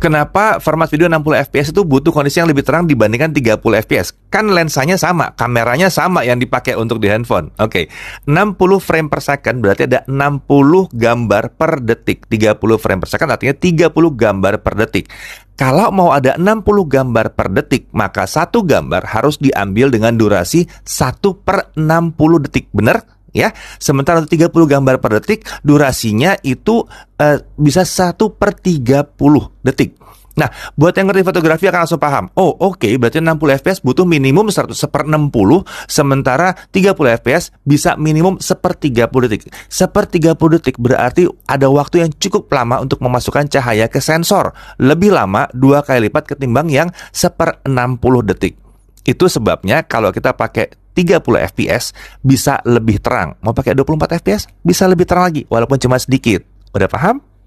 kenapa format video 60 fps itu butuh kondisi yang lebih terang dibandingkan 30 fps? Kan lensanya sama, kameranya sama yang dipakai untuk di handphone. Oke, okay. 60 frame per second berarti ada 60 gambar per detik. 30 frame per second artinya 30 gambar per detik. Kalau mau ada 60 gambar per detik, maka satu gambar harus diambil dengan durasi 1 per 60 detik. Benar? ya. Sementara 30 gambar per detik durasinya itu uh, bisa 1 per 30 detik. Nah, buat yang ngerti fotografi akan langsung paham. Oh, oke, okay, berarti 60 fps butuh minimum 100 per 60, sementara 30 fps bisa minimum seper 30 detik. per 30 detik berarti ada waktu yang cukup lama untuk memasukkan cahaya ke sensor. Lebih lama, dua kali lipat ketimbang yang seper 60 detik. Itu sebabnya kalau kita pakai 30 fps bisa lebih terang. Mau pakai 24 fps bisa lebih terang lagi walaupun cuma sedikit. Udah paham?